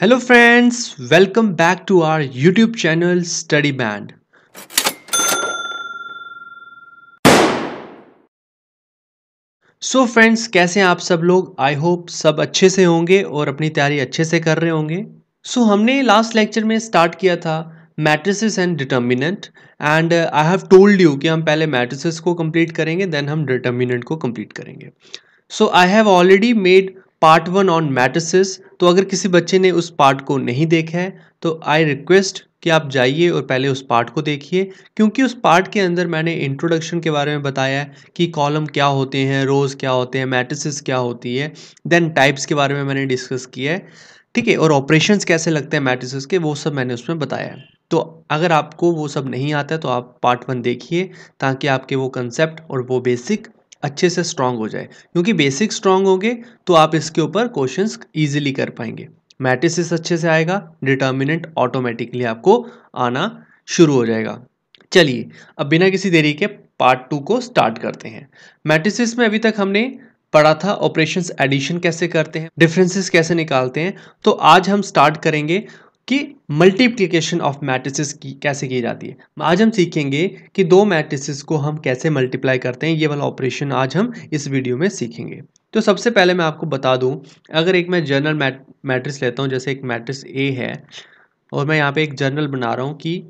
hello friends welcome back to our YouTube channel study band so friends कैसे हैं आप सब लोग आई होप सब अच्छे से होंगे और अपनी तैयारी अच्छे से कर रहे होंगे सो so, हमने लास्ट लेक्चर में स्टार्ट किया था matrices and determinant and I have told you कि हम पहले मैट्रिसेस को कंप्लीट करेंगे देन हम डिटर्मिनेंट को कंप्लीट करेंगे so I have already made part one on matrices तो अगर किसी बच्चे ने उस पार्ट को नहीं देखा है तो आई रिक्वेस्ट कि आप जाइए और पहले उस पार्ट को देखिए क्योंकि उस पार्ट के अंदर मैंने इंट्रोडक्शन के बारे में बताया है कि कॉलम क्या होते हैं रोज़ क्या होते हैं मैट्रिसेस क्या होती है देन टाइप्स के बारे में मैंने डिस्कस किया है ठीक है और ऑपरेशंस कैसे लगते हैं मैट्रिसेस के वो सब मैंने उसमें बताया है तो अगर आपको वो सब नहीं आता है तो आप पार्ट वन देखिए ताकि आपके वो कंसेप्ट और वो बेसिक अच्छे से स्ट्रांग हो जाए क्योंकि बेसिक स्ट्रांग होंगे तो आप इसके ऊपर क्वेश्चन ईजिली कर पाएंगे मैट्रिसेस अच्छे से आएगा डिटर्मिनेंट ऑटोमेटिकली आपको आना शुरू हो जाएगा चलिए अब बिना किसी देरी के पार्ट टू को स्टार्ट करते हैं मैटिसिस में अभी तक हमने पढ़ा था ऑपरेशंस एडिशन कैसे करते हैं डिफरेंसेस कैसे निकालते हैं तो आज हम स्टार्ट करेंगे कि मल्टीप्लिकेशन ऑफ मैट्रिसेस की कैसे की जाती है आज हम सीखेंगे कि दो मैट्रिसेस को हम कैसे मल्टीप्लाई करते हैं ये वाला ऑपरेशन आज हम इस वीडियो में सीखेंगे तो सबसे पहले मैं आपको बता दूं अगर एक मैं जर्नल मैट मैट्रिस लेता हूं जैसे एक मैट्रिस ए है और मैं यहाँ पे एक जर्नल बना रहा हूँ कि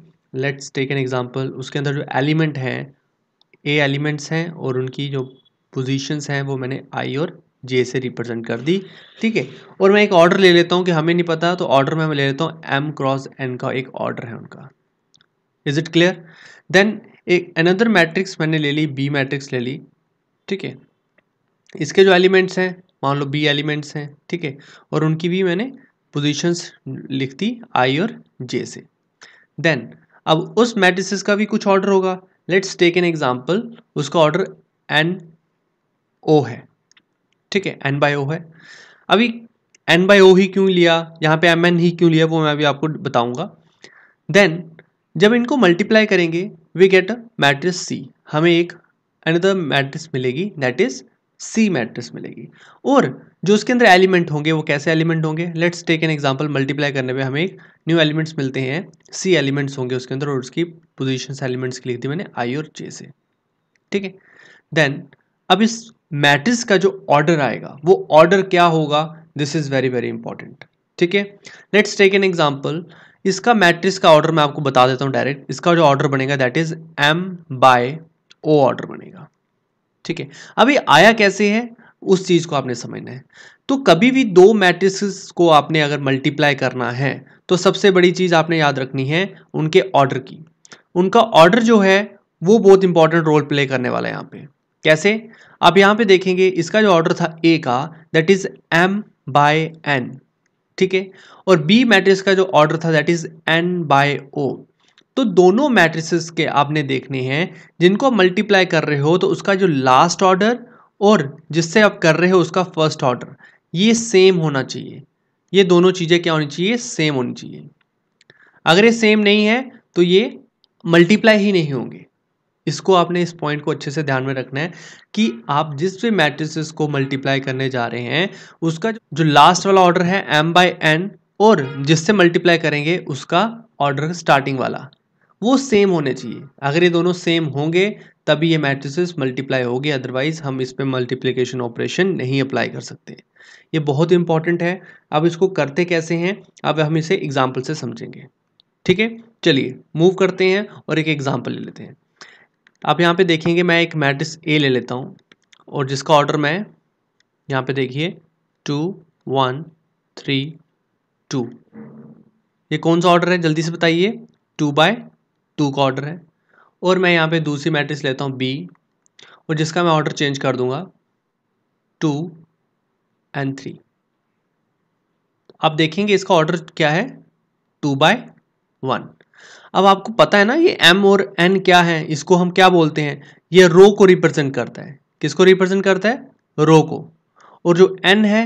लेट्स टेक एन एग्जाम्पल उसके अंदर जो एलिमेंट हैं ए एलिमेंट्स हैं और उनकी जो पोजीशंस हैं वो मैंने आई और जे से रिप्रेजेंट कर दी ठीक है और मैं एक ऑर्डर ले लेता हूँ कि हमें नहीं पता तो ऑर्डर में मैं ले लेता हूँ एम क्रॉस एन का एक ऑर्डर है उनका इज इट क्लियर देन एक अनदर मैट्रिक्स मैंने ले ली बी मैट्रिक्स ले ली ठीक है इसके जो एलिमेंट्स हैं मान लो बी एलिमेंट्स हैं ठीक है और उनकी भी मैंने पोजिशंस लिख दी आई और जे से देन अब उस मैट्रिक्स का भी कुछ ऑर्डर होगा लेट्स टेक एन एग्जाम्पल उसका ऑर्डर एन ओ है ठीक है एन बाय ओ है अभी एन बाय ओ ही क्यों लिया यहाँ पे एम एन ही क्यों लिया वो मैं अभी आपको बताऊंगा देन जब इनको मल्टीप्लाई करेंगे we get a matrix C हमें एक अनदर मैट्रिक्स मिलेगी दैट इज सी मैट्रिक्स मिलेगी और जो उसके अंदर एलिमेंट होंगे वो कैसे एलिमेंट होंगे let's take an example multiply करने पे हमें एक न्यू एलिमेंट्स मिलते हैं सी एलिमेंट्स होंगे उसके अंदर और उसकी पोजीशंस एलिमेंट्स की लिख दी मैंने आई और जे से ठीक है देन अब इस मैट्रिक्स का जो ऑर्डर आएगा वो ऑर्डर क्या होगा this is very very important ठीक है लेट्स टेक एन एग्जाम्पल इसका मैट्रिक्स का ऑर्डर मैं आपको बता देता हूँ डायरेक्ट इसका जो ऑर्डर बनेगा that is M by O order बनेगा ठीक है अभी आया कैसे है उस चीज़ को आपने समझना है तो कभी भी दो मैट्रिक्स को आपने अगर मल्टीप्लाई करना है तो सबसे बड़ी चीज़ आपने याद रखनी है उनके ऑर्डर की उनका ऑर्डर जो है वो बहुत इंपॉर्टेंट रोल प्ले करने वाला है यहाँ पे कैसे आप यहाँ पे देखेंगे इसका जो ऑर्डर था ए का that is M by N ठीक है और बी मैट्रिक्स का जो ऑर्डर था that is N by O तो दोनों मैट्रिसेस के आपने देखने हैं जिनको मल्टीप्लाई कर रहे हो तो उसका जो लास्ट ऑर्डर और जिससे आप कर रहे हो उसका फर्स्ट ऑर्डर ये सेम होना चाहिए ये दोनों चीज़ें क्या होनी चाहिए सेम होनी चाहिए अगर ये सेम नहीं है तो ये मल्टीप्लाई ही नहीं होंगे इसको आपने इस पॉइंट को अच्छे से ध्यान में रखना है कि आप जिस भी मैट्रिसेस को मल्टीप्लाई करने जा रहे हैं उसका जो लास्ट वाला ऑर्डर है एम बाई एन और जिससे मल्टीप्लाई करेंगे उसका ऑर्डर स्टार्टिंग वाला वो सेम होने चाहिए अगर ये दोनों सेम होंगे तभी ये मैट्रिसेस मल्टीप्लाई होगी अदरवाइज हम इस पर मल्टीप्लीकेशन ऑपरेशन नहीं अप्लाई कर सकते ये बहुत इंपॉर्टेंट है अब इसको करते कैसे हैं अब हम इसे एग्जाम्पल से समझेंगे ठीक है चलिए मूव करते हैं और एक एग्जाम्पल ले लेते हैं आप यहाँ पे देखेंगे मैं एक मैट्रिक्स ए ले लेता हूँ और जिसका ऑर्डर मैं यहाँ पे देखिए टू वन थ्री टू ये कौन सा ऑर्डर है जल्दी से बताइए टू बाय टू का ऑर्डर है और मैं यहाँ पे दूसरी मैट्रिक्स लेता हूँ बी और जिसका मैं ऑर्डर चेंज कर दूँगा टू एंड थ्री आप देखेंगे इसका ऑर्डर क्या है टू बाय वन अब आपको पता है ना ये एम और एन क्या है इसको हम क्या बोलते हैं ये रो को रिप्रेजेंट करता है किसको रिप्रेजेंट करता है रो को और जो एन है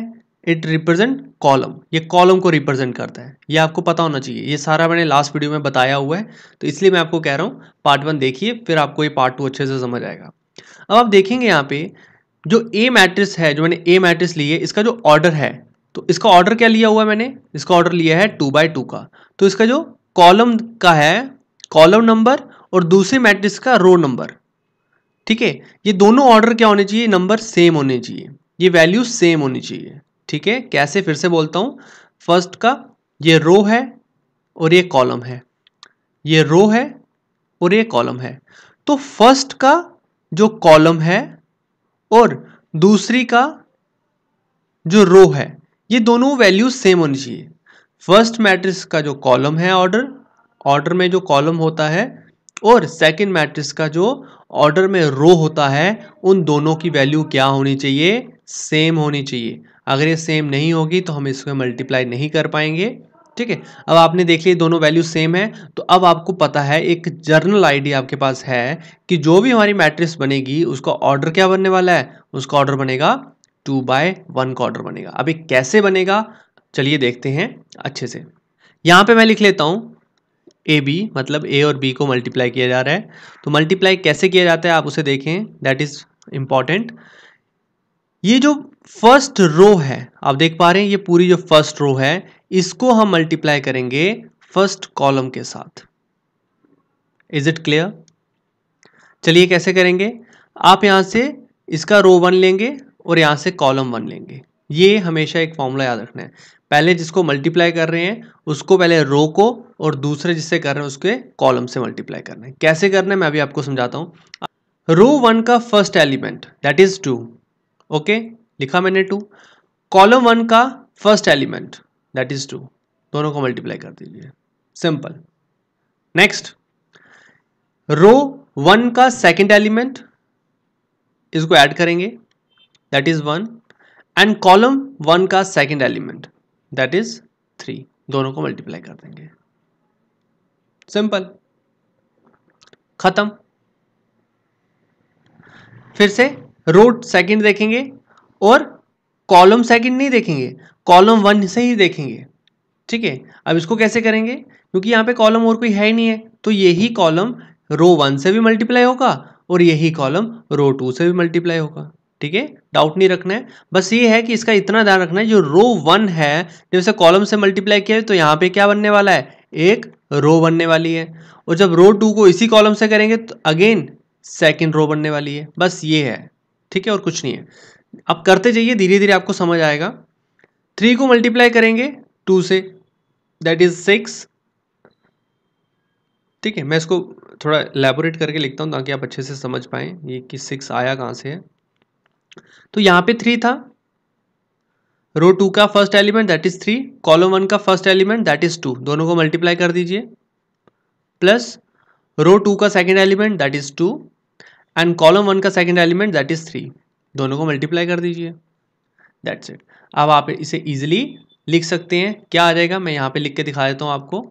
इट रिप्रेजेंट कॉलम ये कॉलम को रिप्रेजेंट करता है ये आपको पता होना चाहिए ये सारा मैंने लास्ट वीडियो में बताया हुआ है तो इसलिए मैं आपको कह रहा हूँ पार्ट वन देखिए फिर आपको ये पार्ट टू अच्छे से समझ आएगा अब आप देखेंगे यहाँ पे जो ए मैट्रिक्स है जो मैंने ए मैट्रिक्स ली है इसका जो ऑर्डर है तो इसका ऑर्डर क्या लिया हुआ है मैंने इसका ऑर्डर लिया है टू बाई टू का तो इसका जो कॉलम का है कॉलम नंबर और दूसरी मैट्रिक्स का रो नंबर ठीक है ये दोनों ऑर्डर क्या होने चाहिए नंबर सेम होने चाहिए ये वैल्यू सेम होनी चाहिए ठीक है कैसे फिर से बोलता हूँ फर्स्ट का ये रो है और ये कॉलम है ये रो है और ये कॉलम है तो फर्स्ट का जो कॉलम है और दूसरी का जो रो है ये दोनों वैल्यू सेम होनी चाहिए फर्स्ट मैट्रिक्स का जो कॉलम है ऑर्डर ऑर्डर में जो कॉलम होता है और सेकंड मैट्रिक्स का जो ऑर्डर में रो होता है उन दोनों की वैल्यू क्या होनी चाहिए सेम होनी चाहिए अगर ये सेम नहीं होगी तो हम इसको मल्टीप्लाई नहीं कर पाएंगे ठीक है अब आपने देख लिया दोनों वैल्यू सेम है तो अब आपको पता है एक जर्नल आइडिया आपके पास है कि जो भी हमारी मैट्रिक्स बनेगी उसका ऑर्डर क्या बनने वाला है उसका ऑर्डर बनेगा टू बाय वन का ऑर्डर बनेगा अब कैसे बनेगा चलिए देखते हैं अच्छे से यहाँ पे मैं लिख लेता हूँ ए बी मतलब ए और बी को मल्टीप्लाई किया जा रहा है तो मल्टीप्लाई कैसे किया जाता है आप उसे देखें दैट इज़ इम्पॉर्टेंट ये जो फर्स्ट रो है आप देख पा रहे हैं ये पूरी जो फर्स्ट रो है इसको हम मल्टीप्लाई करेंगे फर्स्ट कॉलम के साथ इज इट क्लियर चलिए कैसे करेंगे आप यहाँ से इसका रो वन लेंगे और यहाँ से कॉलम वन लेंगे ये हमेशा एक फॉर्मूला याद रखना है पहले जिसको मल्टीप्लाई कर रहे हैं उसको पहले रो को और दूसरे जिससे कर रहे हैं उसके कॉलम से मल्टीप्लाई करना है कैसे करना है मैं अभी आपको समझाता हूँ रो वन का first element that is two okay लिखा मैंने टू कॉलम वन का first element that is two दोनों को मल्टीप्लाई कर दीजिए सिंपल नेक्स्ट रो वन का सेकेंड एलिमेंट इसको ऐड करेंगे that is one and column one का second element that is three दोनों को मल्टीप्लाई कर देंगे सिंपल खत्म फिर से रोड सेकंड देखेंगे और कॉलम सेकंड नहीं देखेंगे कॉलम वन से ही देखेंगे ठीक है अब इसको कैसे करेंगे क्योंकि यहां पे कॉलम और कोई है ही नहीं है तो यही कॉलम रो वन से भी मल्टीप्लाई होगा और यही कॉलम रो टू से भी मल्टीप्लाई होगा ठीक है डाउट नहीं रखना है बस ये है कि इसका इतना ध्यान रखना है जो रो वन है जब इसे कॉलम से मल्टीप्लाई किया तो यहाँ पे क्या बनने वाला है एक रो बनने वाली है और जब रो टू को इसी कॉलम से करेंगे तो अगेन सेकेंड रो बनने वाली है बस ये है ठीक है और कुछ नहीं है आप करते जाइए धीरे धीरे आपको समझ आएगा थ्री को मल्टीप्लाई करेंगे टू से दैट इज सिक्स ठीक है मैं इसको थोड़ा एलेबोरेट करके लिखता हूँ ताकि आप अच्छे से समझ पाएँ ये कि सिक्स आया कहाँ से है तो यहां पे थ्री था रो टू का first element that is three column one का first element that is two दोनों को मल्टीप्लाई कर दीजिए प्लस रो टू का second element that is two and column one का second element that is three दोनों को मल्टीप्लाई कर दीजिए दैट्स इट अब आप इसे इजिली लिख सकते हैं क्या आ जाएगा मैं यहाँ पे लिख के दिखा देता हूँ आपको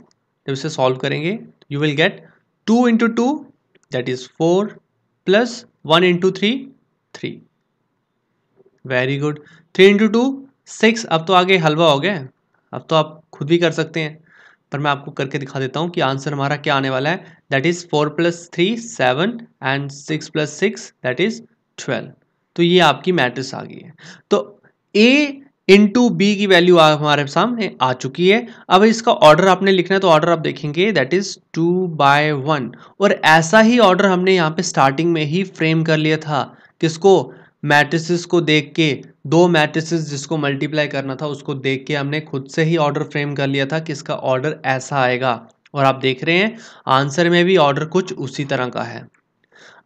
जब इसे सॉल्व करेंगे you will get two into two that is four plus one into three three very good three into two six अब तो आगे हलवा हो गया अब तो आप खुद भी कर सकते हैं पर मैं आपको करके दिखा देता हूँ कि आंसर हमारा क्या आने वाला है that is four plus three seven and six plus six that is twelve तो ये आपकी मैट्रिक्स आ गई है तो ए इंटू बी की वैल्यू हमारे सामने आ चुकी है अब इसका ऑर्डर आपने लिखना है तो ऑर्डर आप देखेंगे that is two by one और ऐसा ही ऑर्डर हमने यहाँ पे स्टार्टिंग में ही फ्रेम कर लिया था किसको मैट्रिसेस को देख के दो मैट्रिसेस जिसको मल्टीप्लाई करना था उसको देख के हमने खुद से ही ऑर्डर फ्रेम कर लिया था कि इसका ऑर्डर ऐसा आएगा और आप देख रहे हैं आंसर में भी ऑर्डर कुछ उसी तरह का है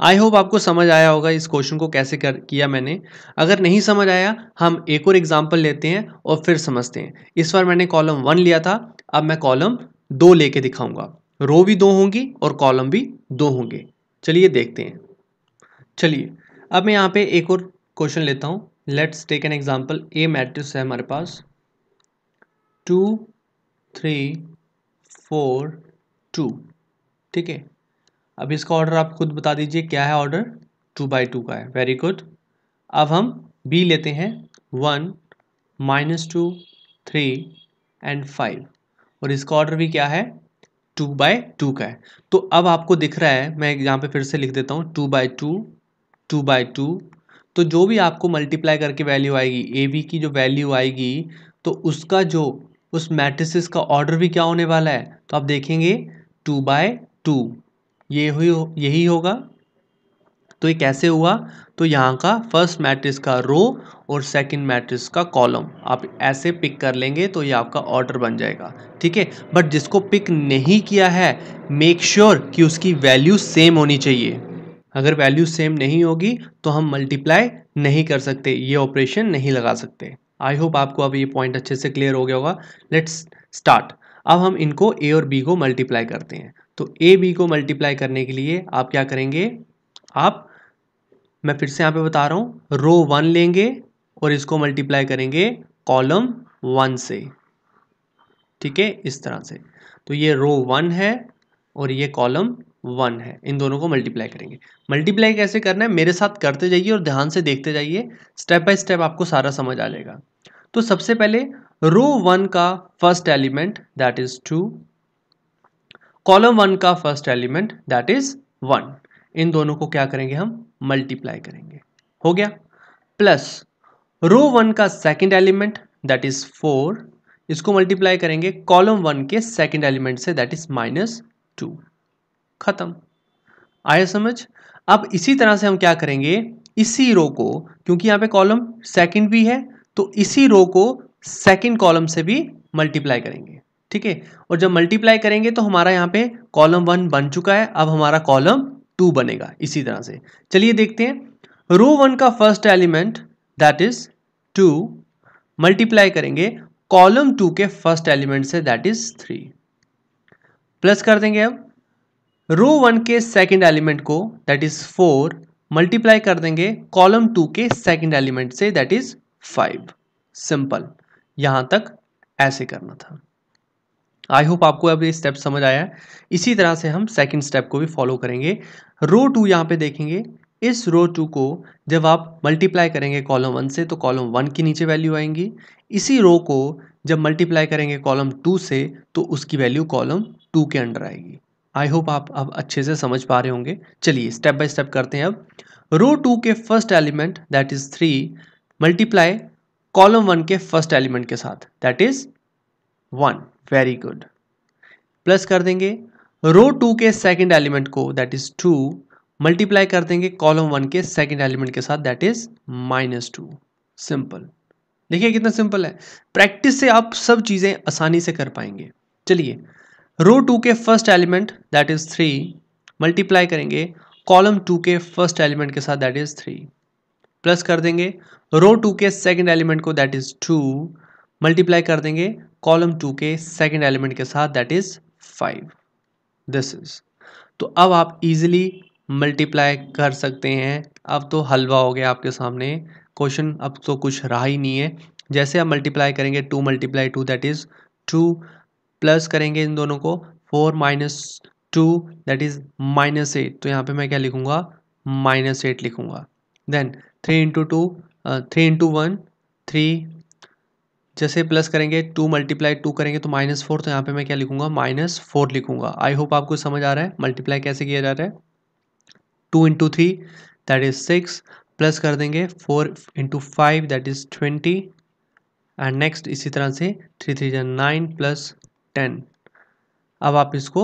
आई होप आपको समझ आया होगा इस क्वेश्चन को कैसे कर किया मैंने अगर नहीं समझ आया हम एक और एग्जाम्पल लेते हैं और फिर समझते हैं इस बार मैंने कॉलम वन लिया था अब मैं कॉलम दो लेके दिखाऊंगा रो भी दो होंगी और कॉलम भी दो होंगे चलिए देखते हैं चलिए अब मैं यहाँ पे एक और क्वेश्चन लेता हूँ let's take an example A matrix है हमारे पास टू थ्री फोर टू ठीक है अब इसका ऑर्डर आप खुद बता दीजिए क्या है ऑर्डर टू बाई टू का है वेरी गुड अब हम बी लेते हैं one minus two three and five और इसका ऑर्डर भी क्या है टू बाय टू का है तो अब आपको दिख रहा है मैं यहाँ पे फिर से लिख देता हूँ two by two two by two तो जो भी आपको मल्टीप्लाई करके वैल्यू आएगी ए बी की जो वैल्यू आएगी तो उसका जो उस मैट्रिसेस का ऑर्डर भी क्या होने वाला है तो आप देखेंगे टू बाय टू ये हुई हो, यही होगा तो ये कैसे हुआ तो यहाँ का फर्स्ट मैट्रिक्स का रो और सेकंड मैट्रिक्स का कॉलम आप ऐसे पिक कर लेंगे तो ये आपका ऑर्डर बन जाएगा ठीक है बट जिसको पिक नहीं किया है मेक श्योर sure कि उसकी वैल्यू सेम होनी चाहिए अगर वैल्यू सेम नहीं होगी तो हम मल्टीप्लाई नहीं कर सकते ये ऑपरेशन नहीं लगा सकते आई होप आपको अब ये पॉइंट अच्छे से क्लियर हो गया होगा लेट्स स्टार्ट अब हम इनको ए और बी को मल्टीप्लाई करते हैं तो ए बी को मल्टीप्लाई करने के लिए आप क्या करेंगे आप मैं फिर से यहाँ पे बता रहा हूँ रो वन लेंगे और इसको मल्टीप्लाई करेंगे कॉलम वन से ठीक है इस तरह से तो ये रो वन है और ये कॉलम वन है इन दोनों को मल्टीप्लाई करेंगे मल्टीप्लाई कैसे करना है मेरे साथ करते जाइए और ध्यान से देखते जाइए स्टेप बाय स्टेप आपको सारा समझ आ जाएगा तो सबसे पहले रो वन का first element that is two column one का first element that is one इन दोनों को क्या करेंगे हम मल्टीप्लाई करेंगे हो गया प्लस रो वन का second element that is four इसको मल्टीप्लाई करेंगे कॉलम वन के सेकेंड एलिमेंट से दैट इज माइनस टू ख़त्म आया समझ अब इसी तरह से हम क्या करेंगे इसी रो को क्योंकि यहां पे कॉलम सेकंड भी है तो इसी रो को सेकंड कॉलम से भी मल्टीप्लाई करेंगे ठीक है और जब मल्टीप्लाई करेंगे तो हमारा यहां पे कॉलम वन बन चुका है अब हमारा कॉलम टू बनेगा इसी तरह से चलिए देखते हैं रो वन का first element that is two multiply करेंगे कॉलम टू के फर्स्ट एलिमेंट से दैट इज थ्री प्लस कर देंगे अब रो वन के सेकंड एलिमेंट को दैट इज फोर मल्टीप्लाई कर देंगे कॉलम टू के सेकंड एलिमेंट से दैट इज फाइव सिंपल यहां तक ऐसे करना था आई होप आपको अब ये स्टेप समझ आया इसी तरह से हम सेकंड स्टेप को भी फॉलो करेंगे रो टू यहां पे देखेंगे इस रो टू को जब आप मल्टीप्लाई करेंगे कॉलम वन से तो कॉलम वन के नीचे वैल्यू आएंगी इसी रो को जब मल्टीप्लाई करेंगे कॉलम टू से तो उसकी वैल्यू कॉलम टू के अंडर आएगी आई होप आप अब अच्छे से समझ पा रहे होंगे चलिए स्टेप बाय स्टेप करते हैं अब रो टू के first element that is three multiply column one के फर्स्ट एलिमेंट के साथ that is one very good plus कर देंगे रो टू के सेकंड एलिमेंट को दैट इज टू मल्टीप्लाई कर देंगे कॉलम वन के सेकंड एलिमेंट के साथ that is minus two simple देखिए कितना सिंपल है प्रैक्टिस से आप सब चीज़ें आसानी से कर पाएंगे चलिए रो टू के first element that is three multiply करेंगे कॉलम टू के फर्स्ट एलिमेंट के साथ दैट इज थ्री प्लस कर देंगे रो टू के सेकंड एलिमेंट को दैट इज टू मल्टीप्लाई कर देंगे कॉलम टू के सेकंड एलिमेंट के साथ that is five this is तो अब आप इजिली मल्टीप्लाई कर सकते हैं अब तो हलवा हो गया आपके सामने क्वेश्चन अब तो कुछ रहा ही नहीं है जैसे आप मल्टीप्लाई करेंगे two multiply two that is two plus करेंगे इन दोनों को four minus two that is minus eight तो यहाँ पे मैं क्या लिखूँगा माइनस एट लिखूँगा then three into two three into one three जैसे प्लस करेंगे टू मल्टीप्लाई टू करेंगे तो माइनस फोर तो यहाँ पे मैं क्या लिखूंगा माइनस फोर लिखूंगा आई uh, तो तो होप आपको समझ आ रहा है मल्टीप्लाई कैसे किया जा रहा है two into three that is six plus कर देंगे four into five that is twenty and next इसी तरह से थ्री थ्री जन नाइन प्लस टेन अब आप इसको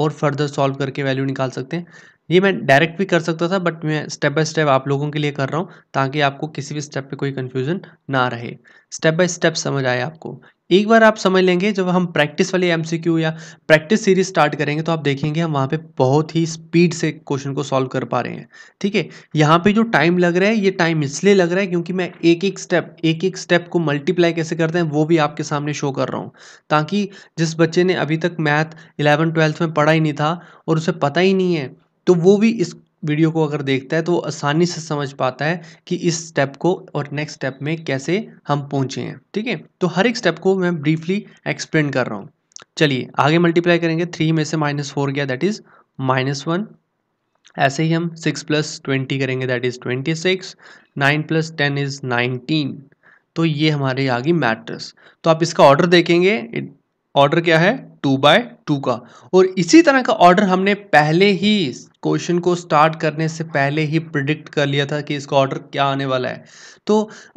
और फर्दर सॉल्व करके वैल्यू निकाल सकते हैं ये मैं डायरेक्ट भी कर सकता था बट मैं स्टेप बाय स्टेप आप लोगों के लिए कर रहा हूँ ताकि आपको किसी भी स्टेप पे कोई कन्फ्यूज़न ना रहे स्टेप बाय स्टेप समझ आए आपको एक बार आप समझ लेंगे जब हम प्रैक्टिस वाले एम या प्रैक्टिस सीरीज स्टार्ट करेंगे तो आप देखेंगे हम वहाँ पे बहुत ही स्पीड से क्वेश्चन को सॉल्व कर पा रहे हैं ठीक है यहाँ पे जो टाइम लग रहा है ये टाइम इसलिए लग रहा है क्योंकि मैं एक एक स्टेप एक एक स्टेप को मल्टीप्लाई कैसे करते हैं वो भी आपके सामने शो कर रहा हूँ ताकि जिस बच्चे ने अभी तक मैथ इलेवन ट्वेल्थ में पढ़ा ही नहीं था और उसे पता ही नहीं है तो वो भी इस वीडियो को अगर देखता है तो आसानी से समझ पाता है कि इस स्टेप को और नेक्स्ट स्टेप में कैसे हम पहुँचे हैं ठीक है तो हर एक स्टेप को मैं ब्रीफली एक्सप्लेन कर रहा हूँ चलिए आगे मल्टीप्लाई करेंगे थ्री में से माइनस फोर गया दैट इज़ माइनस वन ऐसे ही हम सिक्स प्लस ट्वेंटी करेंगे that is twenty six nine plus ten is nineteen तो ये हमारे आ गई मैट्रिक्स तो आप इसका ऑर्डर देखेंगे ऑर्डर क्या है टू बाय टू का और इसी तरह का ऑर्डर हमने पहले ही क्वेश्चन को स्टार्ट करने से पहले ही प्रिडिक्ट कर लिया था कि इसका ऑर्डर क्या आने वाला है तो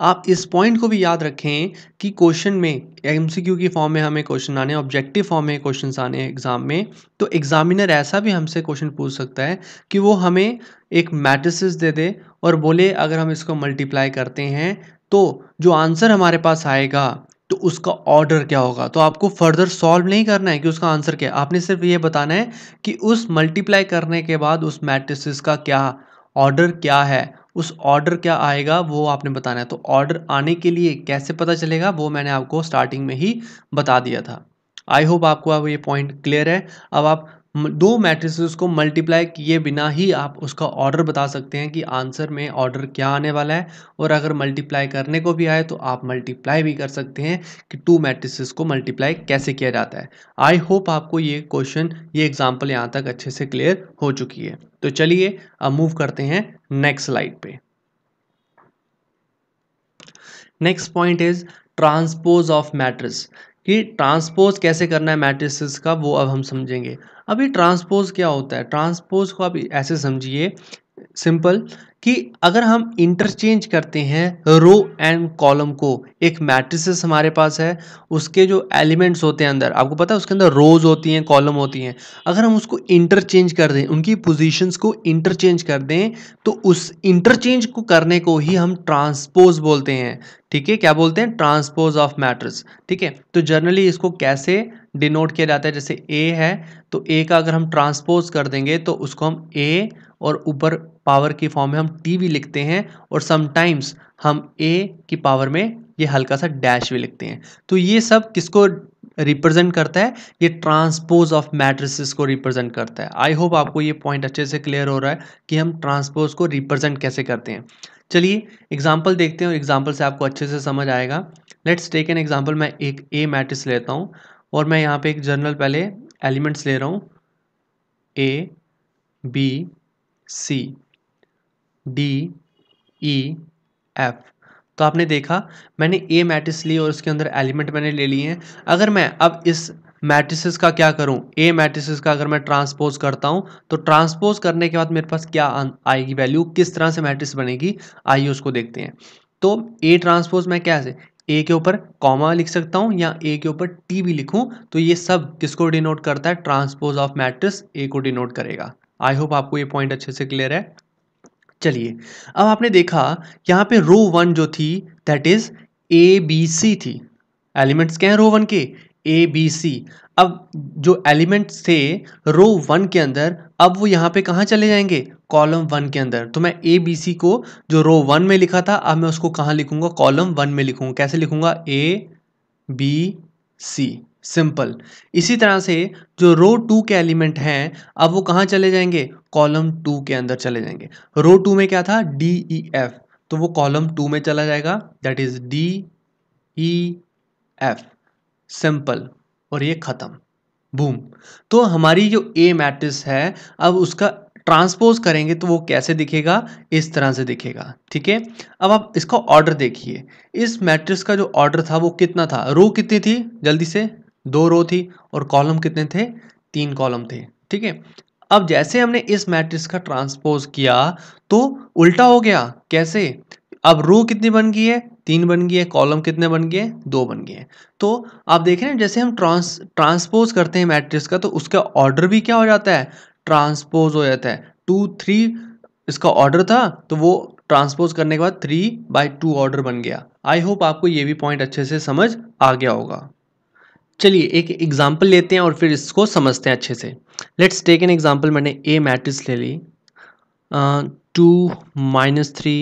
आप इस पॉइंट को भी याद रखें कि क्वेश्चन में एम की फॉर्म में हमें क्वेश्चन आने हैं ऑब्जेक्टिव फॉर्म में क्वेश्चन आने हैं एग्ज़ाम में तो एग्जामिनर ऐसा भी हमसे क्वेश्चन पूछ सकता है कि वो हमें एक मैट्रिसेस दे दे और बोले अगर हम इसको मल्टीप्लाई करते हैं तो जो आंसर हमारे पास आएगा तो उसका ऑर्डर क्या होगा तो आपको फर्दर सॉल्व नहीं करना है कि उसका आंसर क्या है आपने सिर्फ ये बताना है कि उस मल्टीप्लाई करने के बाद उस मैट्रिसेस का क्या ऑर्डर क्या है उस ऑर्डर क्या आएगा वो आपने बताना है तो ऑर्डर आने के लिए कैसे पता चलेगा वो मैंने आपको स्टार्टिंग में ही बता दिया था आई होप आपको अब ये पॉइंट क्लियर है अब आप दो मैट्रिसेस को मल्टीप्लाई किए बिना ही आप उसका ऑर्डर बता सकते हैं कि आंसर में ऑर्डर क्या आने वाला है और अगर मल्टीप्लाई करने को भी आए तो आप मल्टीप्लाई भी कर सकते हैं कि टू मैट्रिसेस को मल्टीप्लाई कैसे किया जाता है आई होप आपको ये क्वेश्चन ये एग्जाम्पल यहाँ तक अच्छे से क्लियर हो चुकी है तो चलिए अब मूव करते हैं नेक्स्ट स्लाइड पे next point is transpose of matrix कि ट्रांसपोज कैसे करना है मैट्रिसेस का वो अब हम समझेंगे अभी ट्रांसपोज़ क्या होता है ट्रांसपोज़ को आप ऐसे समझिए सिंपल कि अगर हम इंटरचेंज करते हैं रो एंड कॉलम को एक मैट्रिसेस हमारे पास है उसके जो एलिमेंट्स होते हैं अंदर आपको पता है उसके अंदर रोज होती हैं कॉलम होती हैं अगर हम उसको इंटरचेंज कर दें उनकी पोजीशंस को इंटरचेंज कर दें तो उस इंटरचेंज को करने को ही हम ट्रांसपोज बोलते हैं ठीक है क्या बोलते हैं ट्रांसपोज ऑफ मैट्रिक्स ठीक है तो जनरली इसको कैसे डिनोट किया जाता है जैसे ए है तो ए का अगर हम ट्रांसपोज कर देंगे तो उसको हम ए और ऊपर पावर की फॉर्म में हम टी भी लिखते हैं और समटाइम्स हम ए की पावर में ये हल्का सा डैश भी लिखते हैं तो ये सब किसको रिप्रेजेंट करता है ये ट्रांसपोज ऑफ मैट्रिसेस को रिप्रेजेंट करता है आई होप आपको ये पॉइंट अच्छे से क्लियर हो रहा है कि हम ट्रांसपोज को रिप्रेजेंट कैसे करते हैं चलिए एग्जाम्पल देखते हैं और एग्जाम्पल से आपको अच्छे से समझ आएगा लेट्स टेक एन एग्जाम्पल मैं एक ए मैट्रिक्स लेता हूँ और मैं यहाँ पे एक जर्नल पहले एलिमेंट्स ले रहा हूँ A B C D E F तो आपने देखा मैंने ए मैट्रिक्स ली और उसके अंदर एलिमेंट मैंने ले लिए हैं अगर मैं अब इस मैट्रिसेस का क्या करूं ए मैट्रिसेस का अगर मैं ट्रांसपोज करता हूं तो ट्रांसपोज करने के बाद मेरे पास क्या आएगी वैल्यू किस तरह से मैट्रिक्स बनेगी आइए उसको देखते हैं तो ए ट्रांसपोज मैं कैसे ए के ऊपर कॉमा लिख सकता हूँ या ए के ऊपर टी भी लिखूँ तो ये सब किसको डिनोट करता है ट्रांसपोज ऑफ मैट्रिक्स ए को डिनोट करेगा आई होप आपको ये पॉइंट अच्छे से क्लियर है चलिए अब आपने देखा यहाँ पे रो वन जो थी that is A B C थी एलिमेंट्स क्या हैं रो वन के ए बी सी अब जो एलिमेंट्स थे रो वन के अंदर अब वो यहाँ पे कहाँ चले जाएंगे कॉलम वन के अंदर तो मैं ए बी सी को जो रो वन में लिखा था अब मैं उसको कहाँ लिखूंगा कॉलम वन में लिखूंगा कैसे लिखूंगा ए बी सी सिंपल इसी तरह से जो रो टू के एलिमेंट हैं अब वो कहाँ चले जाएंगे कॉलम टू के अंदर चले जाएंगे रो टू में क्या था डी ई एफ तो वो कॉलम टू में चला जाएगा that is D E F simple और ये ख़त्म बूम तो हमारी जो ए मैट्रिक्स है अब उसका ट्रांसपोज करेंगे तो वो कैसे दिखेगा इस तरह से दिखेगा ठीक है अब आप इसका ऑर्डर देखिए इस मैट्रिक्स का जो ऑर्डर था वो कितना था रो कितनी थी जल्दी से दो रो थी और कॉलम कितने थे तीन कॉलम थे ठीक है अब जैसे हमने इस मैट्रिक्स का ट्रांसपोज किया तो उल्टा हो गया कैसे अब रो कितनी बन गई है तीन बन गई है कॉलम कितने बन गए दो बन गए हैं तो आप देख रहे हैं जैसे हम ट्रांस ट्रांसपोज करते हैं मैट्रिक्स का तो उसका ऑर्डर भी क्या हो जाता है ट्रांसपोज हो जाता है टू थ्री इसका ऑर्डर था तो वो ट्रांसपोज करने के बाद थ्री बाई टू ऑर्डर बन गया आई होप आपको ये भी पॉइंट अच्छे से समझ आ गया होगा चलिए एक एग्जाम्पल लेते हैं और फिर इसको समझते हैं अच्छे से लेट्स टेक एन एग्जाम्पल मैंने ए मैट्रिक्स ले ली two minus three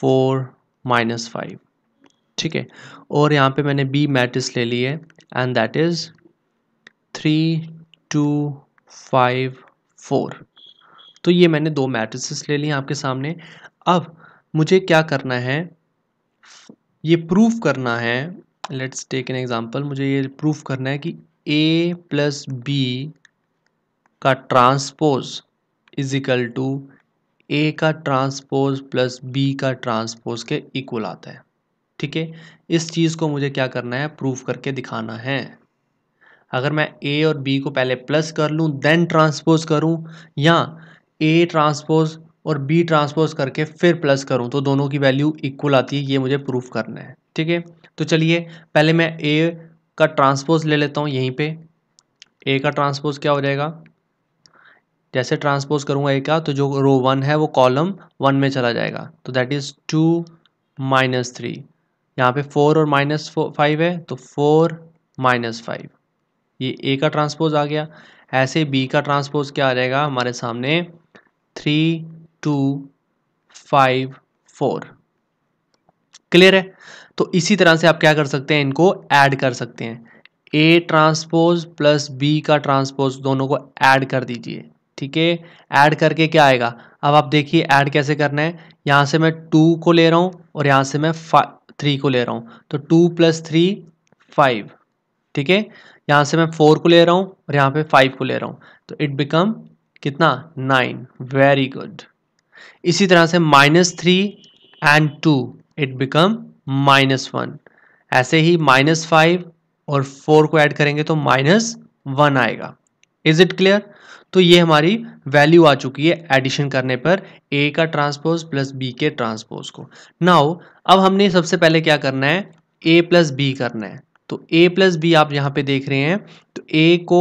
four minus five ठीक है और यहाँ पे मैंने बी मैट्रिक्स ले ली है and that is three two five four तो ये मैंने दो मैट्रिक्स ले ली आपके सामने अब मुझे क्या करना है ये प्रूव करना है लेट्स टेक एन एग्जांपल मुझे ये प्रूफ करना है कि ए प्लस बी का ट्रांसपोज इजिकल टू ए का ट्रांसपोज प्लस बी का ट्रांसपोज के इक्वल आता है ठीक है इस चीज़ को मुझे क्या करना है प्रूफ करके दिखाना है अगर मैं ए और बी को पहले प्लस कर लूँ देन ट्रांसपोज करूँ या ए ट्रांसपोज और बी ट्रांसपोज करके फिर प्लस करूँ तो दोनों की वैल्यू इक्वल आती है ये मुझे प्रूफ करना है ठीक है तो चलिए पहले मैं ए का ट्रांसपोज ले लेता हूँ यहीं पे ए का ट्रांसपोज क्या हो जाएगा जैसे ट्रांसपोज करूँगा ए का तो जो रो वन है वो कॉलम वन में चला जाएगा तो that is two minus three यहाँ पे फोर और माइनस फाइव है तो फोर माइनस फाइव ये ए का ट्रांसपोज आ गया ऐसे बी का ट्रांसपोज क्या आ जाएगा हमारे सामने three two five four clear है तो इसी तरह से आप क्या कर सकते हैं इनको ऐड कर सकते हैं ए ट्रांसपोज प्लस बी का ट्रांसपोज दोनों को ऐड कर दीजिए ठीक है ऐड करके क्या आएगा अब आप देखिए ऐड कैसे करना है यहाँ से मैं टू को ले रहा हूँ और यहाँ से मैं थ्री को ले रहा हूँ तो टू प्लस थ्री फाइव ठीक है यहाँ से मैं फोर को ले रहा हूँ और यहाँ पे फाइव को ले रहा हूँ तो इट बिकम कितना नाइन वेरी गुड इसी तरह से minus three and two it become minus one ऐसे ही माइनस फाइव और फोर को ऐड करेंगे तो माइनस वन आएगा इज इट क्लियर तो ये हमारी वैल्यू आ चुकी है एडिशन करने पर ए का ट्रांसपोज प्लस बी के ट्रांसपोज को नाउ अब हमने सबसे पहले क्या करना है ए प्लस बी करना है तो ए प्लस बी आप यहाँ पे देख रहे हैं तो ए को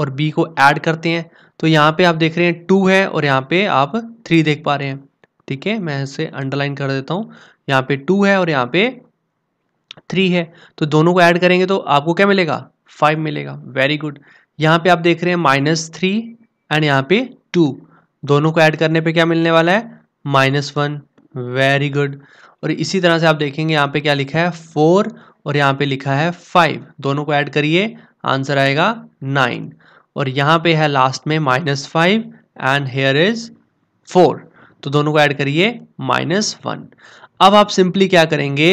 और बी को ऐड करते हैं तो यहाँ पे आप देख रहे हैं टू है और यहाँ पे आप थ्री देख पा रहे हैं ठीक है मैं इसे अंडरलाइन कर देता हूँ यहाँ पे टू है और यहाँ पे थ्री है तो दोनों को ऐड करेंगे तो आपको क्या मिलेगा फाइव मिलेगा वेरी गुड यहाँ पे आप देख रहे हैं माइनस थ्री एंड यहाँ पे टू दोनों को ऐड करने पे क्या मिलने वाला है माइनस वन वेरी गुड और इसी तरह से आप देखेंगे यहाँ पे क्या लिखा है फोर और यहाँ पे लिखा है फाइव दोनों को ऐड करिए आंसर आएगा नाइन और यहाँ पे है लास्ट में minus five and here is four तो दोनों को ऐड करिए माइनस वन अब आप सिंपली क्या करेंगे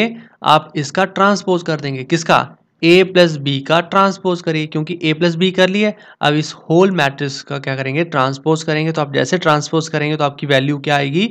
आप इसका ट्रांसपोज कर देंगे किसका ए प्लस बी का ट्रांसपोज करिए क्योंकि ए प्लस बी कर लिए अब इस होल मैट्रिक्स का क्या करेंगे ट्रांसपोज करेंगे तो आप जैसे ट्रांसपोज करेंगे तो आपकी वैल्यू क्या आएगी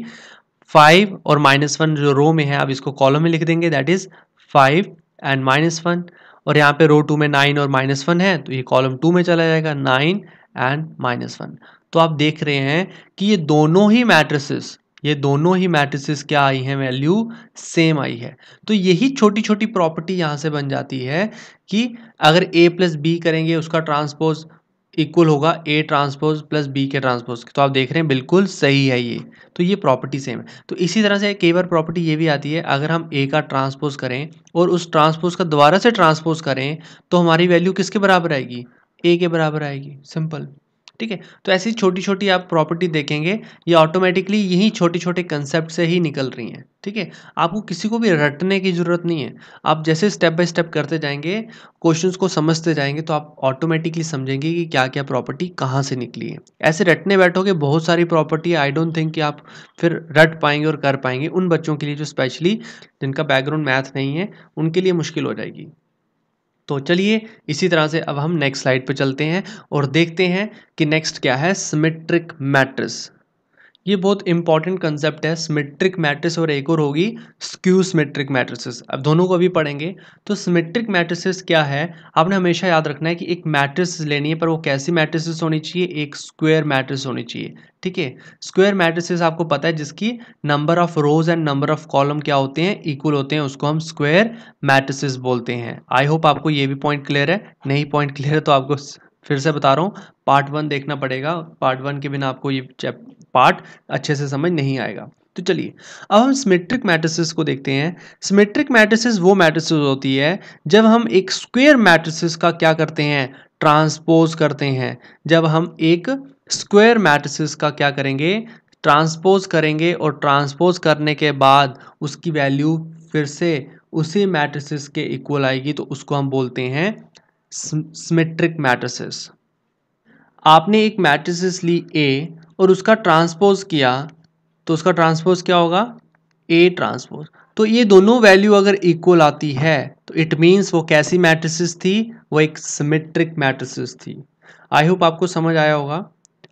फाइव और माइनस वन जो रो में है आप इसको कॉलम में लिख देंगे that is five and minus one और यहाँ पे रो टू में नाइन और माइनस वन है तो ये कॉलम टू में चला जाएगा नाइन एंड माइनस वन तो आप देख रहे हैं कि ये दोनों ही मैट्रिसेस ये दोनों ही मैट्रिसेस क्या आई हैं वैल्यू सेम आई है तो यही छोटी छोटी प्रॉपर्टी यहाँ से बन जाती है कि अगर ए प्लस बी करेंगे उसका ट्रांसपोज इक्वल होगा ए ट्रांसपोज प्लस बी के ट्रांसपोज तो आप देख रहे हैं बिल्कुल सही है ये तो ये प्रॉपर्टी सेम है तो इसी तरह से कई बार प्रॉपर्टी ये भी आती है अगर हम ए का ट्रांसपोज करें और उस ट्रांसपोज का दोबारा से ट्रांसपोज करें तो हमारी वैल्यू किसके बराबर आएगी ए के बराबर आएगी सिंपल ठीक है तो ऐसी छोटी छोटी आप प्रॉपर्टी देखेंगे ये ऑटोमेटिकली यही छोटे छोटे कंसेप्ट से ही निकल रही हैं ठीक है आपको किसी को भी रटने की ज़रूरत नहीं है आप जैसे स्टेप बाय स्टेप करते जाएंगे क्वेश्चन को समझते जाएंगे तो आप ऑटोमेटिकली समझेंगे कि क्या क्या प्रॉपर्टी कहाँ से निकली है ऐसे रटने बैठोगे बहुत सारी प्रॉपर्टी आई डोंट थिंक कि आप फिर रट पाएंगे और कर पाएंगे उन बच्चों के लिए जो स्पेशली जिनका बैकग्राउंड मैथ नहीं है उनके लिए मुश्किल हो जाएगी तो चलिए इसी तरह से अब हम नेक्स्ट स्लाइड पे चलते हैं और देखते हैं कि नेक्स्ट क्या है सिमेट्रिक मैट्रिस ये बहुत इंपॉर्टेंट कंसेप्ट है सिमेट्रिक मैट्रिक्स और एक और होगी स्क्यू सिमेट्रिक मैट्रिसेस अब दोनों को अभी पढ़ेंगे तो सिमेट्रिक मैट्रिसेस क्या है आपने हमेशा याद रखना है कि एक मैट्रिस लेनी है पर वो कैसी मैट्रिसेस होनी चाहिए एक स्क्वायर मैट्रिस होनी चाहिए ठीक है स्क्वायर मैट्रिसेस आपको पता है जिसकी number of rows and number of column क्या होते हैं इक्वल होते हैं उसको हम स्क्वायर मैट्रिसेस बोलते हैं आई होप आपको ये भी पॉइंट क्लियर है नहीं पॉइंट क्लियर है तो आपको फिर से बता रहा हूँ पार्ट वन देखना पड़ेगा पार्ट वन के बिना आपको ये चैप पार्ट अच्छे से समझ नहीं आएगा तो चलिए अब हम सिमेट्रिक मैट्रिसेस को देखते हैं सिमेट्रिक मैट्रिसेस वो मैट्रिसेस होती है जब हम एक स्क्वेयर मैट्रिसेस का क्या करते हैं ट्रांसपोज करते हैं जब हम एक स्क्वेयर मैट्रिसेस का क्या करेंगे ट्रांसपोज करेंगे और ट्रांसपोज करने के बाद उसकी वैल्यू फिर से उसी मैट्रिसेस के इक्वल आएगी तो उसको हम बोलते हैं सिमेट्रिक मैट्रिसेस आपने एक मैट्रिसेस ली ए और उसका ट्रांसपोज किया तो उसका ट्रांसपोज क्या होगा ए ट्रांसपोज तो ये दोनों वैल्यू अगर इक्वल आती है तो इट मीन्स वो कैसी मैट्रिसेस थी वो एक सिमेट्रिक मैट्रिसेस थी आई होप आपको समझ आया होगा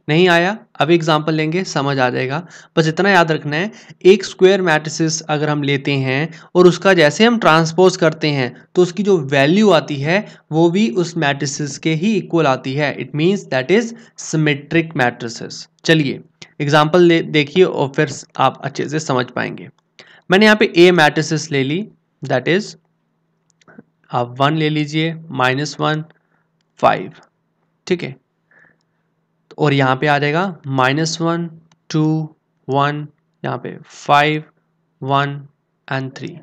नहीं आया अब एग्जाम्पल लेंगे समझ आ जाएगा बस इतना याद रखना है एक स्क्वायर मैट्रिसेस अगर हम लेते हैं और उसका जैसे हम ट्रांसपोज करते हैं तो उसकी जो वैल्यू आती है वो भी उस मैट्रिसेस के ही इक्वल आती है it means that is symmetric matrices चलिए एग्जाम्पल देखिए और फिर आप अच्छे से समझ पाएंगे मैंने यहाँ पे ए मैट्रिसिस ले ली दैट इज आप वन ले लीजिए माइनस वन फाइव ठीक है और यहाँ पे आ जाएगा माइनस वन टू वन यहाँ पे फाइव वन एंड थ्री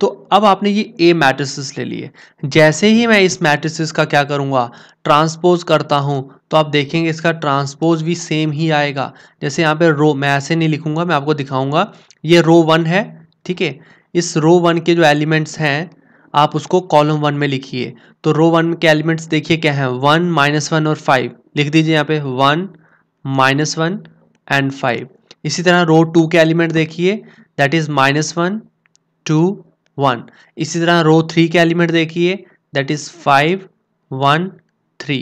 तो अब आपने ये ए मैट्रिसेस ले लिए जैसे ही मैं इस मैट्रिसेस का क्या करूँगा ट्रांसपोज करता हूँ तो आप देखेंगे इसका ट्रांसपोज भी सेम ही आएगा जैसे यहाँ पे रो मैं ऐसे नहीं लिखूँगा मैं आपको दिखाऊंगा ये रो वन है ठीक है इस रो वन के जो एलिमेंट्स हैं आप उसको कॉलम वन में लिखिए तो रो वन के एलिमेंट्स देखिए क्या है वन माइनस वन और फाइव लिख दीजिए यहाँ पे one minus one and five इसी तरह रो टू के एलिमेंट देखिए that is minus one two one इसी तरह रो थ्री के एलिमेंट देखिए that is five one three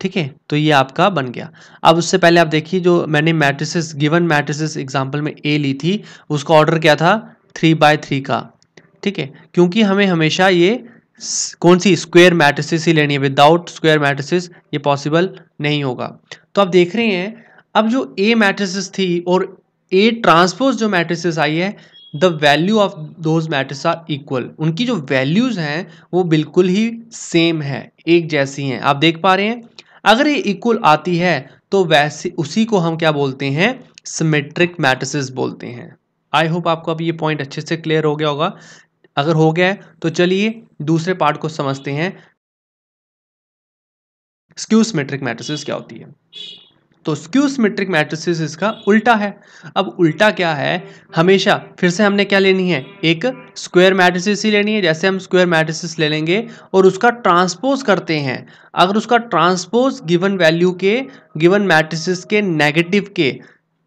ठीक है तो ये आपका बन गया अब उससे पहले आप देखिए जो मैंने मैट्रिसेस गिवन मैट्रिसेस एग्जांपल में ए ली थी उसका ऑर्डर क्या था थ्री बाय थ्री का ठीक है क्योंकि हमें हमेशा ये कौन सी स्क्वेयर मैट्रिसेस ही लेनी है विदाउट स्क्वेयर मैट्रिसेस ये पॉसिबल नहीं होगा तो आप देख रहे हैं अब जो ए मैट्रिसेस थी और ए ट्रांसपोज जो मैट्रिसेस आई है the value of those matrix are equal उनकी जो वैल्यूज़ हैं वो बिल्कुल ही सेम है एक जैसी हैं आप देख पा रहे हैं अगर ये इक्वल आती है तो वैसे उसी को हम क्या बोलते हैं सिमेट्रिक मैट्रिसेस बोलते हैं आई होप आपको अब ये पॉइंट अच्छे से क्लियर हो गया होगा अगर हो गया है तो चलिए दूसरे पार्ट को समझते हैं स्क्यूस मेट्रिक मैट्रिसेस क्या होती है तो स्क्यूस मेट्रिक मैट्रिसेस इसका उल्टा है अब उल्टा क्या है हमेशा फिर से हमने क्या लेनी है एक स्क्वायर मैट्रिसेस ही लेनी है जैसे हम स्क्वायर मैट्रिसेस ले लेंगे और उसका ट्रांसपोज करते हैं अगर उसका ट्रांसपोज गिवन वैल्यू के गिवन मैट्रिसेस के नेगेटिव के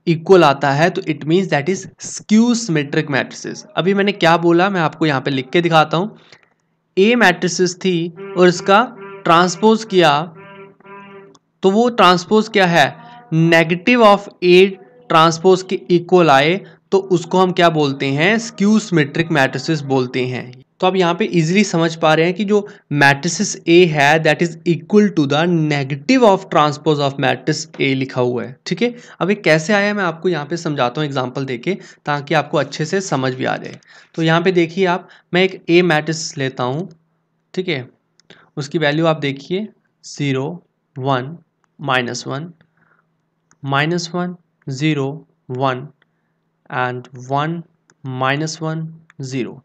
इक्वल आता है तो it means that is skew symmetric matrices अभी मैंने क्या बोला मैं आपको यहाँ पे लिख के दिखाता हूँ ए मैट्रिसेस थी और इसका ट्रांसपोज किया तो वो ट्रांसपोज क्या है नेगेटिव ऑफ ए ट्रांसपोज के इक्वल आए तो उसको हम क्या बोलते हैं स्क्यू सिमेट्रिक मैट्रिसेस बोलते हैं तो आप यहाँ पे इजीली समझ पा रहे हैं कि जो मैट्रिसेस ए है that is equal to the negative of transpose of matrix A लिखा हुआ है ठीक है अब ये कैसे आया मैं आपको यहाँ पे समझाता हूँ एग्जांपल देके ताकि आपको अच्छे से समझ भी आ जाए तो यहाँ पे देखिए आप मैं एक ए मैट्रिस लेता हूँ ठीक है उसकी वैल्यू आप देखिए zero one minus one minus one zero one and one minus one zero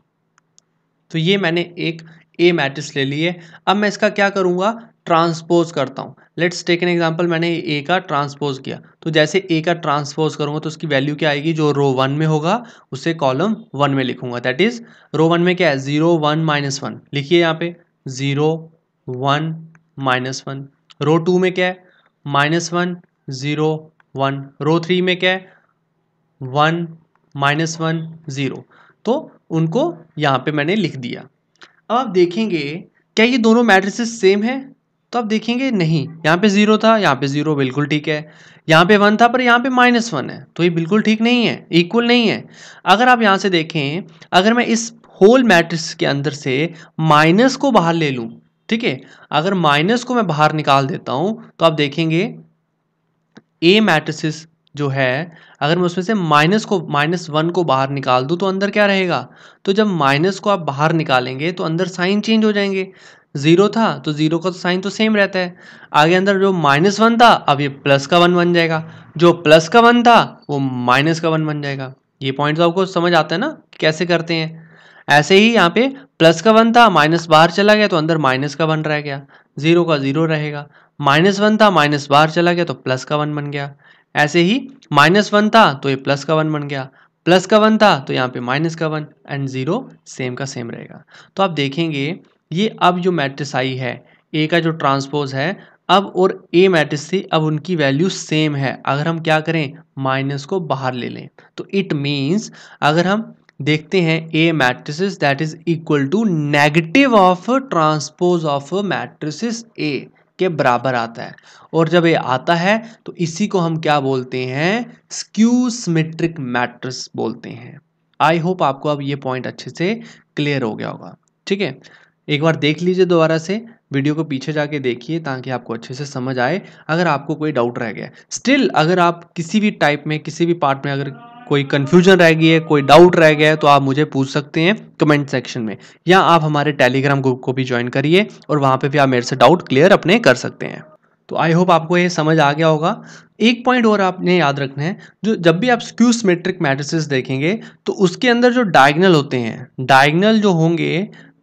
तो ये मैंने एक ए मैट्रिक्स ले ली है अब मैं इसका क्या करूँगा ट्रांसपोज करता हूँ लेट्स टेक एन एग्जाम्पल मैंने ए का ट्रांसपोज किया तो जैसे ए का ट्रांसपोज करूँगा तो उसकी वैल्यू क्या आएगी जो रो वन में होगा उसे कॉलम वन में लिखूंगा दैट इज़ रो वन में क्या है ज़ीरो वन माइनस वन लिखिए यहाँ पे zero one minus one row two में क्या है minus one zero one row three में क्या है वन माइनस वन ज़ीरो तो उनको यहाँ पे मैंने लिख दिया अब आप देखेंगे क्या ये दोनों मैट्रिसेस सेम है तो आप देखेंगे नहीं यहाँ पे ज़ीरो था यहाँ पे ज़ीरो बिल्कुल ठीक है यहाँ पे वन था पर यहाँ पे माइनस वन है तो ये बिल्कुल ठीक नहीं है इक्वल नहीं है अगर आप यहाँ से देखें अगर मैं इस होल मैट्रिक्स के अंदर से माइनस को बाहर ले लूँ ठीक है अगर माइनस को मैं बाहर निकाल देता हूँ तो आप देखेंगे ए मैट्रिसिस जो है अगर मैं उसमें से माइनस को माइनस वन को बाहर निकाल दूँ तो अंदर क्या रहेगा तो जब माइनस को आप बाहर निकालेंगे तो अंदर साइन चेंज हो जाएंगे ज़ीरो था तो ज़ीरो का तो साइन तो सेम रहता है आगे अंदर जो माइनस वन था अब ये प्लस का वन बन जाएगा जो प्लस का वन था वो माइनस का वन बन जाएगा ये पॉइंट तो आपको समझ आता है ना कैसे करते हैं ऐसे ही यहाँ पे प्लस का वन था माइनस बाहर चला गया तो अंदर माइनस का वन रह गया ज़ीरो का ज़ीरो रहेगा माइनस वन था माइनस बाहर चला गया तो प्लस का वन बन गया ऐसे ही माइनस वन था तो ये प्लस का वन बन गया प्लस का वन था तो यहाँ पे माइनस का वन एंड ज़ीरो सेम का सेम रहेगा तो आप देखेंगे ये अब जो मैट्रिक्स आई है ए का जो ट्रांसपोज है अब और ए मैट्रिक्स थी अब उनकी वैल्यू सेम है अगर हम क्या करें माइनस को बाहर ले लें तो इट मीन्स अगर हम देखते हैं A matrices that is equal to negative of transpose of matrices A के बराबर आता है और जब ये आता है तो इसी को हम क्या बोलते हैं स्क्यू सिमेट्रिक मैट्रिक्स बोलते हैं आई होप आपको अब ये पॉइंट अच्छे से क्लियर हो गया होगा ठीक है एक बार देख लीजिए दोबारा से वीडियो को पीछे जाके देखिए ताकि आपको अच्छे से समझ आए अगर आपको कोई डाउट रह गया स्टिल अगर आप किसी भी टाइप में किसी भी पार्ट में अगर कोई कन्फ्यूजन रह गई है कोई डाउट रह गया है तो आप मुझे पूछ सकते हैं कमेंट सेक्शन में या आप हमारे टेलीग्राम ग्रुप को भी ज्वाइन करिए और वहाँ पर भी आप मेरे से डाउट क्लियर अपने कर सकते हैं तो आई होप आपको ये समझ आ गया होगा एक पॉइंट और आपने याद रखना है जो जब भी आप स्क्यू सिमेट्रिक मैट्रिसेस देखेंगे तो उसके अंदर जो डायगनल होते हैं डायगनल जो होंगे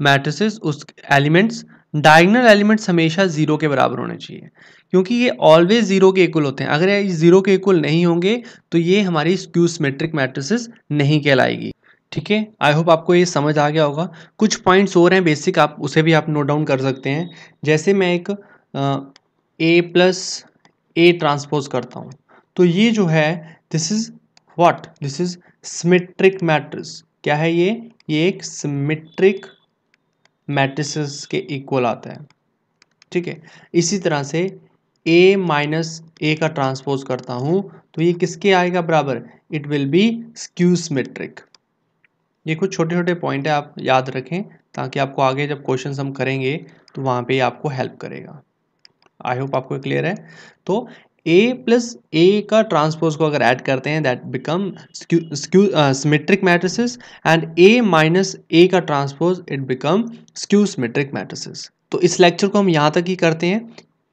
मैट्रिसेस उस एलिमेंट्स डायगनल एलिमेंट्स हमेशा ज़ीरो के बराबर होने चाहिए क्योंकि ये ऑलवेज ज़ीरो के इक्वल होते हैं अगर ये ज़ीरो के इक्वल नहीं होंगे तो ये हमारी स्क्यू सिमेट्रिक मैट्रिसेस नहीं कहलाएगी ठीक है आई होप आपको ये समझ आ गया होगा कुछ पॉइंट्स और हैं बेसिक आप उसे भी आप नोट डाउन कर सकते हैं जैसे मैं एक ए प्लस ए ट्रांसपोज करता हूँ तो ये जो है this is what this is symmetric matrix क्या है ये ये एक सिमेट्रिक मैट्रिसेस के इक्वल आता है ठीक है इसी तरह से ए माइनस ए का ट्रांसपोज करता हूँ तो ये किसके आएगा बराबर it will be skews metric ये कुछ छोटे छोटे पॉइंट है आप याद रखें ताकि आपको आगे जब क्वेश्चन हम करेंगे तो वहाँ पे आपको हेल्प करेगा आई होप आपको क्लियर है तो ए प्लस ए का ट्रांसपोज को अगर ऐड करते हैं that become symmetric matrices and A minus A का transpose it become skew symmetric matrices तो इस लेक्चर को हम यहाँ तक ही करते हैं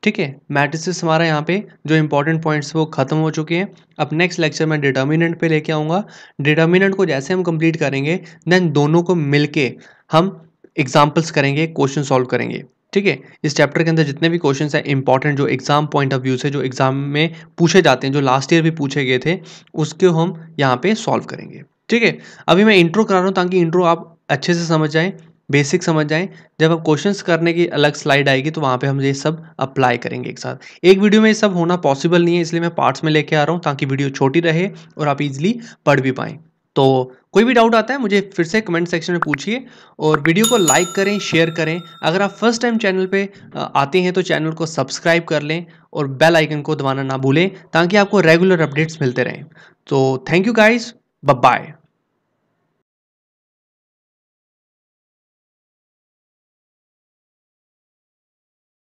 ठीक है मैट्रिसेस हमारा यहाँ पे जो इंपॉर्टेंट पॉइंट्स वो खत्म हो चुके हैं अब नेक्स्ट लेक्चर में डिटर्मिनेंट पे लेके आऊँगा डिटर्मिनेंट को जैसे हम कंप्लीट करेंगे देन दोनों को मिलके हम एग्जाम्पल्स करेंगे क्वेश्चन सॉल्व करेंगे ठीक है इस चैप्टर के अंदर जितने भी क्वेश्चन हैं इंपॉर्टेंट जो एग्जाम पॉइंट ऑफ व्यू से जो एग्जाम में पूछे जाते हैं जो लास्ट ईयर भी पूछे गए थे उसके हम यहाँ पे सॉल्व करेंगे ठीक है अभी मैं इंट्रो करा रहा हूँ ताकि इंट्रो आप अच्छे से समझ जाएँ बेसिक समझ जाएँ जब आप क्वेश्चंस करने की अलग स्लाइड आएगी तो वहाँ पे हम ये सब अप्लाई करेंगे एक साथ एक वीडियो में ये सब होना पॉसिबल नहीं है इसलिए मैं पार्ट्स में लेके आ रहा हूँ ताकि वीडियो छोटी रहे और आप इजीली पढ़ भी पाएँ तो कोई भी डाउट आता है मुझे फिर से कमेंट सेक्शन में पूछिए और वीडियो को लाइक करें शेयर करें अगर आप फर्स्ट टाइम चैनल पे आते हैं तो चैनल को सब्सक्राइब कर लें और बेल आइकन को दबाना ना भूलें ताकि आपको रेगुलर अपडेट्स मिलते रहें तो थैंक यू गाइस बाय